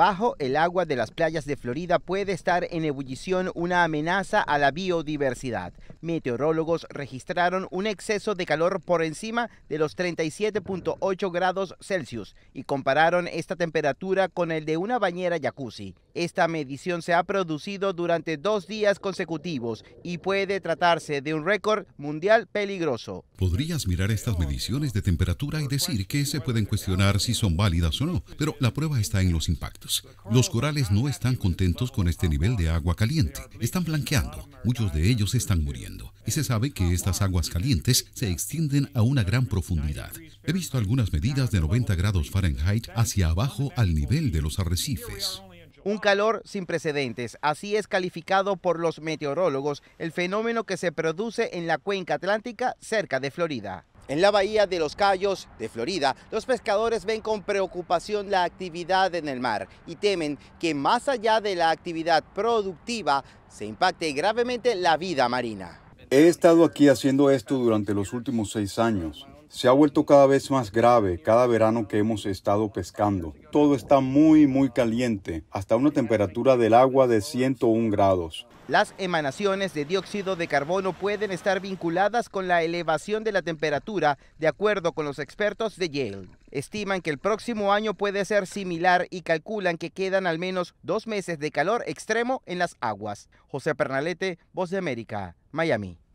Bajo el agua de las playas de Florida puede estar en ebullición una amenaza a la biodiversidad. Meteorólogos registraron un exceso de calor por encima de los 37.8 grados Celsius y compararon esta temperatura con el de una bañera jacuzzi. Esta medición se ha producido durante dos días consecutivos y puede tratarse de un récord mundial peligroso. Podrías mirar estas mediciones de temperatura y decir que se pueden cuestionar si son válidas o no, pero la prueba está en los impactos. Los corales no están contentos con este nivel de agua caliente. Están blanqueando, muchos de ellos están muriendo. Y se sabe que estas aguas calientes se extienden a una gran profundidad. He visto algunas medidas de 90 grados Fahrenheit hacia abajo al nivel de los arrecifes un calor sin precedentes. Así es calificado por los meteorólogos el fenómeno que se produce en la cuenca atlántica cerca de Florida. En la bahía de Los Cayos de Florida, los pescadores ven con preocupación la actividad en el mar y temen que más allá de la actividad productiva se impacte gravemente la vida marina. He estado aquí haciendo esto durante los últimos seis años se ha vuelto cada vez más grave cada verano que hemos estado pescando. Todo está muy, muy caliente, hasta una temperatura del agua de 101 grados. Las emanaciones de dióxido de carbono pueden estar vinculadas con la elevación de la temperatura, de acuerdo con los expertos de Yale. Estiman que el próximo año puede ser similar y calculan que quedan al menos dos meses de calor extremo en las aguas. José Pernalete, Voz de América, Miami.